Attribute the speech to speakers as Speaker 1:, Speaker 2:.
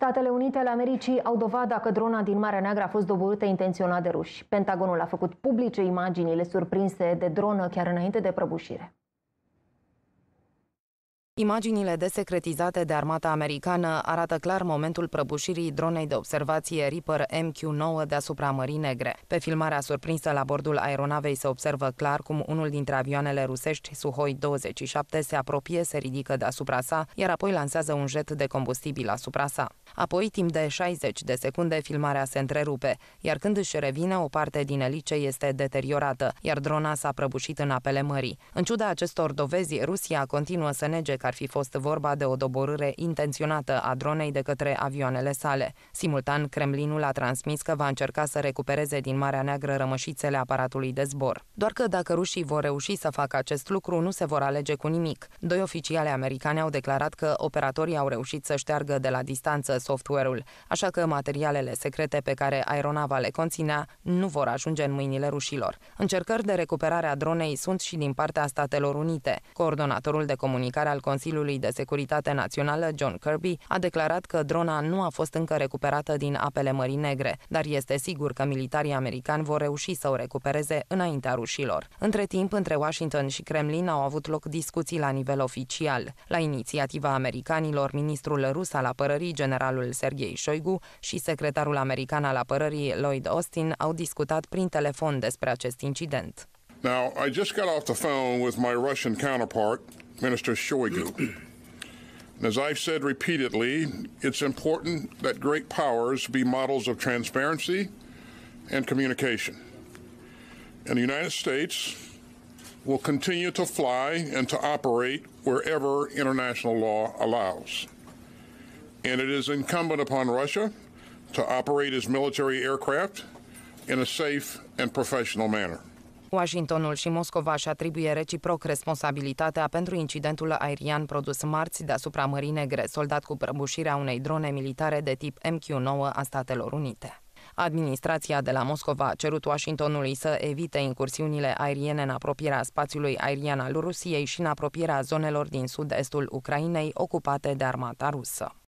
Speaker 1: Statele Unite ale Americii au dovada că drona din Marea Neagră a fost doborâtă intenționat de ruși. Pentagonul a făcut publice imaginile surprinse de dronă chiar înainte de prăbușire. Imaginile desecretizate de armata americană arată clar momentul prăbușirii dronei de observație Reaper MQ-9 deasupra Mării Negre. Pe filmarea surprinsă la bordul aeronavei se observă clar cum unul dintre avioanele rusești Suhoi 27 se apropie, se ridică deasupra sa, iar apoi lansează un jet de combustibil asupra sa. Apoi, timp de 60 de secunde, filmarea se întrerupe, iar când își revine, o parte din elice este deteriorată, iar drona s-a prăbușit în apele mării. În ciuda acestor dovezi, Rusia continuă să nege că ar fi fost vorba de o doborâre intenționată a dronei de către avioanele sale. Simultan, Kremlinul a transmis că va încerca să recupereze din Marea Neagră rămășițele aparatului de zbor. Doar că dacă rușii vor reuși să facă acest lucru, nu se vor alege cu nimic. Doi oficiale americane au declarat că operatorii au reușit să șteargă de la distanță software-ul, așa că materialele secrete pe care aeronava le conținea nu vor ajunge în mâinile rușilor. Încercări de recuperare a dronei sunt și din partea Statelor Unite. Coordonatorul de comunicare al Consiliului Consiliului de Securitate Națională, John Kirby, a declarat că drona nu a fost încă recuperată din apele Mării Negre, dar este sigur că militarii americani vor reuși să o recupereze înaintea rușilor. Între timp, între Washington și Kremlin au avut loc discuții la nivel oficial. La inițiativa americanilor, ministrul rus al apărării, generalul Sergei Shoigu, și secretarul american al apărării, Lloyd Austin, au discutat prin telefon despre acest incident.
Speaker 2: Now, I just got off the phone with my Russian counterpart Minister Shoigu. And as I've said repeatedly, it's important that great powers be models of transparency and communication. And the United States will continue to fly and to operate wherever international law allows. And it is incumbent upon Russia to operate its military aircraft in a safe and professional manner.
Speaker 1: Washingtonul și Moscova își atribuie reciproc responsabilitatea pentru incidentul aerian produs marți deasupra Mării Negre, soldat cu prăbușirea unei drone militare de tip MQ-9 a Statelor Unite. Administrația de la Moscova a cerut Washingtonului să evite incursiunile aeriene în apropierea spațiului aerian al Rusiei și în apropierea zonelor din sud-estul Ucrainei ocupate de armata rusă.